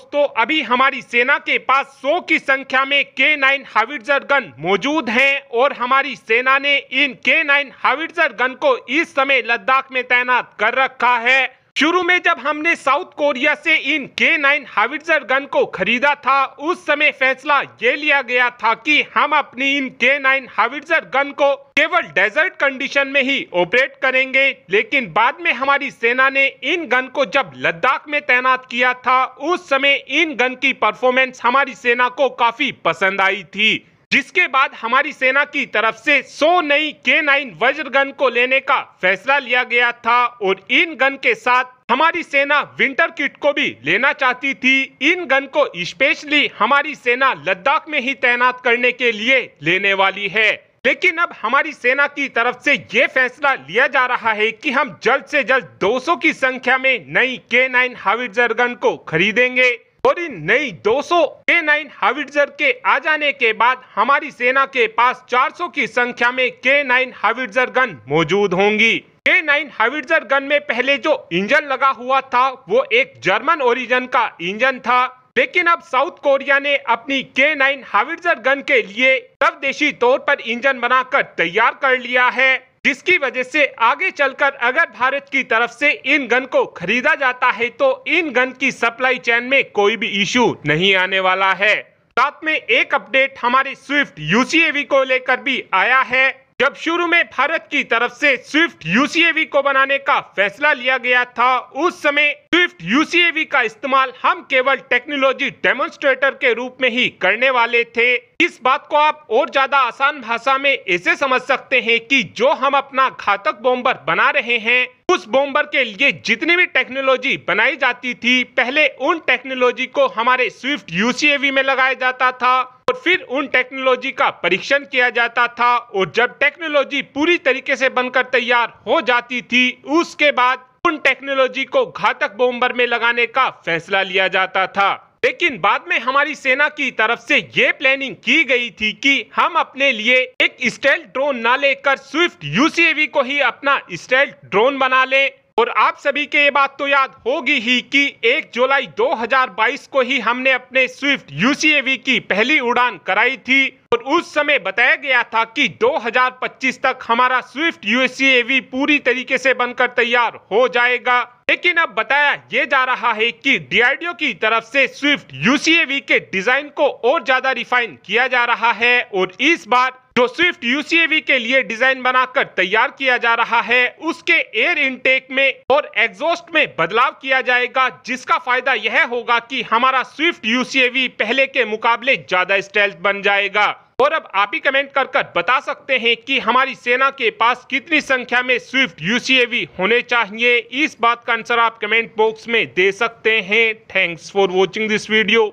दोस्तों अभी हमारी सेना के पास सौ की संख्या में के नाइन हाविटजर गन मौजूद हैं और हमारी सेना ने इन के नाइन हाविटजर गन को इस समय लद्दाख में तैनात कर रखा है शुरू में जब हमने साउथ कोरिया से इन के नाइन हाविटर गन को खरीदा था उस समय फैसला ये लिया गया था कि हम अपनी इन के नाइन हाविटर गन को केवल डेजर्ट कंडीशन में ही ऑपरेट करेंगे लेकिन बाद में हमारी सेना ने इन गन को जब लद्दाख में तैनात किया था उस समय इन गन की परफॉर्मेंस हमारी सेना को काफी पसंद आई थी जिसके बाद हमारी सेना की तरफ से 100 नई के नाइन वज्र गन को लेने का फैसला लिया गया था और इन गन के साथ हमारी सेना विंटर किट को भी लेना चाहती थी इन गन को स्पेशली हमारी सेना लद्दाख में ही तैनात करने के लिए लेने वाली है लेकिन अब हमारी सेना की तरफ से ये फैसला लिया जा रहा है कि हम जल्द से जल्द 200 की संख्या में नई के नाइन हावी गन को खरीदेंगे और इन नई 200 के नाइन हाविटजर के आ जाने के बाद हमारी सेना के पास 400 की संख्या में के नाइन हाविटजर गन मौजूद होंगी के नाइन हाविटजर गन में पहले जो इंजन लगा हुआ था वो एक जर्मन ओरिजिन का इंजन था लेकिन अब साउथ कोरिया ने अपनी के नाइन हाविटजर गन के लिए स्वदेशी तौर पर इंजन बनाकर तैयार कर लिया है जिसकी वजह से आगे चलकर अगर भारत की तरफ से इन गन को खरीदा जाता है तो इन गन की सप्लाई चैन में कोई भी इशू नहीं आने वाला है साथ में एक अपडेट हमारे स्विफ्ट यूसीएवी को लेकर भी आया है जब शुरू में भारत की तरफ से स्विफ्ट यूसीएवी को बनाने का फैसला लिया गया था उस समय स्विफ्ट यूसीएवी का इस्तेमाल हम केवल टेक्नोलॉजी डेमोन्स्ट्रेटर के रूप में ही करने वाले थे इस बात को आप और ज्यादा आसान भाषा में ऐसे समझ सकते हैं कि जो हम अपना घातक बॉम्बर बना रहे हैं उस बॉम्बर के लिए जितनी भी टेक्नोलॉजी बनाई जाती थी पहले उन टेक्नोलॉजी को हमारे स्विफ्ट यूसीएवी में लगाया जाता था और फिर उन टेक्नोलॉजी का परीक्षण किया जाता था और जब टेक्नोलॉजी पूरी तरीके से बनकर तैयार हो जाती थी उसके बाद उन टेक्नोलॉजी को घातक बॉम्बर में लगाने का फैसला लिया जाता था लेकिन बाद में हमारी सेना की तरफ से ये प्लानिंग की गई थी कि हम अपने लिए एक स्टेल ड्रोन ना लेकर स्विफ्ट यूसीएवी को ही अपना स्टेल ड्रोन बना ले और आप सभी के ये बात तो याद होगी ही कि 1 जुलाई 2022 को ही हमने अपने स्विफ्ट यूसीएवी की पहली उड़ान कराई थी और उस समय बताया गया था कि 2025 तक हमारा स्विफ्ट यूएससीएवी पूरी तरीके से बनकर तैयार हो जाएगा लेकिन अब बताया ये जा रहा है कि डीआरडीओ की तरफ से स्विफ्ट यूसीएवी के डिजाइन को और ज्यादा रिफाइन किया जा रहा है और इस बार जो स्विफ्ट यूसीएवी के लिए डिजाइन बनाकर तैयार किया जा रहा है उसके एयर इनटेक में और एग्जॉस्ट में बदलाव किया जाएगा जिसका फायदा यह होगा कि हमारा स्विफ्ट यूसीएवी पहले के मुकाबले ज्यादा स्टेल्थ बन जाएगा और अब आप ही कमेंट कर कर बता सकते हैं कि हमारी सेना के पास कितनी संख्या में स्विफ्ट यूसीएवी होने चाहिए इस बात का आंसर आप कमेंट बॉक्स में दे सकते हैं thanks for watching this video